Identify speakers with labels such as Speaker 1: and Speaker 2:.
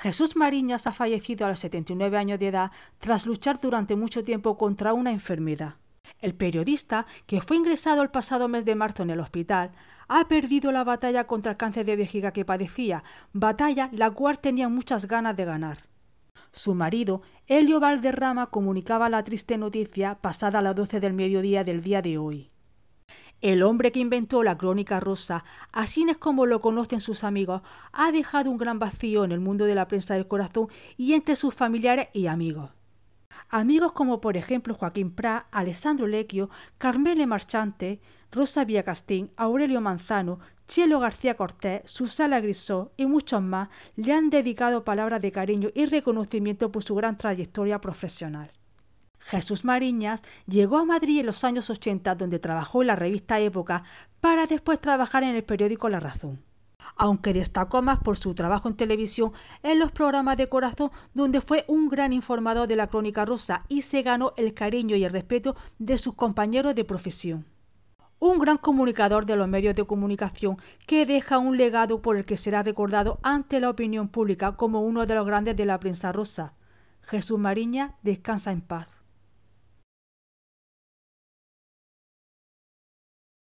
Speaker 1: Jesús Mariñas ha fallecido a los 79 años de edad tras luchar durante mucho tiempo contra una enfermedad. El periodista, que fue ingresado el pasado mes de marzo en el hospital, ha perdido la batalla contra el cáncer de vejiga que padecía, batalla la cual tenía muchas ganas de ganar. Su marido, Helio Valderrama, comunicaba la triste noticia pasada las 12 del mediodía del día de hoy. El hombre que inventó la crónica rosa, así es como lo conocen sus amigos, ha dejado un gran vacío en el mundo de la prensa del corazón y entre sus familiares y amigos. Amigos como por ejemplo Joaquín Prat, Alessandro Lecchio, Carmele Marchante, Rosa Villacastín, Aurelio Manzano, Chelo García Cortés, Susana Grisó y muchos más le han dedicado palabras de cariño y reconocimiento por su gran trayectoria profesional. Jesús Mariñas llegó a Madrid en los años 80, donde trabajó en la revista Época, para después trabajar en el periódico La Razón. Aunque destacó más por su trabajo en televisión en los programas de Corazón, donde fue un gran informador de la crónica rusa y se ganó el cariño y el respeto de sus compañeros de profesión un gran comunicador de los medios de comunicación que deja un legado por el que será recordado ante la opinión pública como uno de los grandes de la prensa rosa. Jesús Mariña descansa en paz.